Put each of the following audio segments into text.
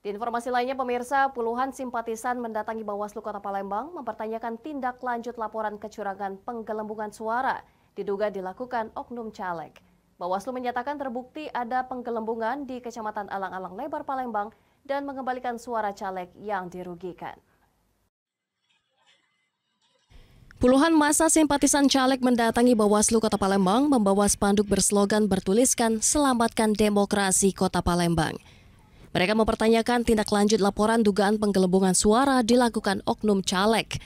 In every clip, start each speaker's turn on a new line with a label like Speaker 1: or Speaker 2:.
Speaker 1: Di informasi lainnya, pemirsa, puluhan simpatisan mendatangi Bawaslu Kota Palembang mempertanyakan tindak lanjut laporan kecurangan penggelembungan suara diduga dilakukan oknum caleg. Bawaslu menyatakan terbukti ada penggelembungan di Kecamatan Alang-Alang Lebar Palembang dan mengembalikan suara caleg yang dirugikan. Puluhan masa simpatisan caleg mendatangi Bawaslu Kota Palembang membawa spanduk berslogan bertuliskan Selamatkan Demokrasi Kota Palembang. Mereka mempertanyakan tindak lanjut laporan dugaan penggelembungan suara dilakukan oknum caleg.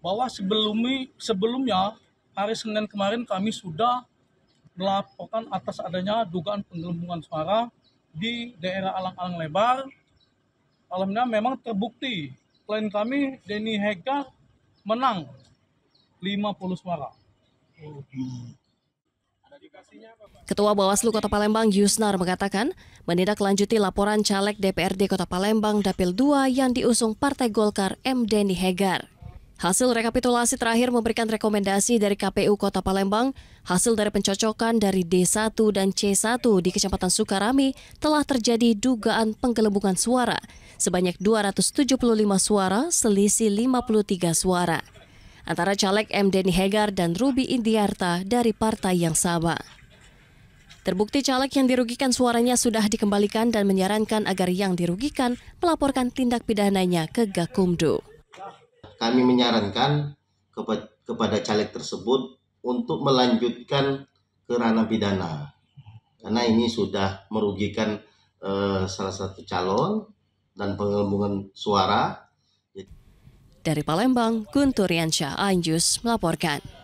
Speaker 2: Bahwa sebelumnya, sebelumnya hari Senin kemarin kami sudah melaporkan atas adanya dugaan penggelembungan suara di daerah Alang-Alang Lebar. Alhamdulillah memang terbukti klien kami Denny Hega menang 50 suara. Oh,
Speaker 1: Ketua Bawaslu Kota Palembang Yusnar mengatakan, menindaklanjuti laporan caleg DPRD Kota Palembang Dapil 2 yang diusung Partai Golkar M. Deni Hegar. Hasil rekapitulasi terakhir memberikan rekomendasi dari KPU Kota Palembang, hasil dari pencocokan dari D1 dan C1 di Kecamatan Sukarami telah terjadi dugaan penggelembungan suara, sebanyak 275 suara selisih 53 suara antara caleg M. Deni Hegar dan Ruby Indiarta dari partai yang sama. Terbukti caleg yang dirugikan suaranya sudah dikembalikan dan menyarankan agar yang dirugikan melaporkan tindak pidananya ke Gakumdu.
Speaker 3: Kami menyarankan kepada caleg tersebut untuk melanjutkan ke ranah pidana. Karena ini sudah merugikan eh, salah satu calon dan pengelembungan suara
Speaker 1: dari Palembang, Guntur Gunturiansyah Anjus melaporkan.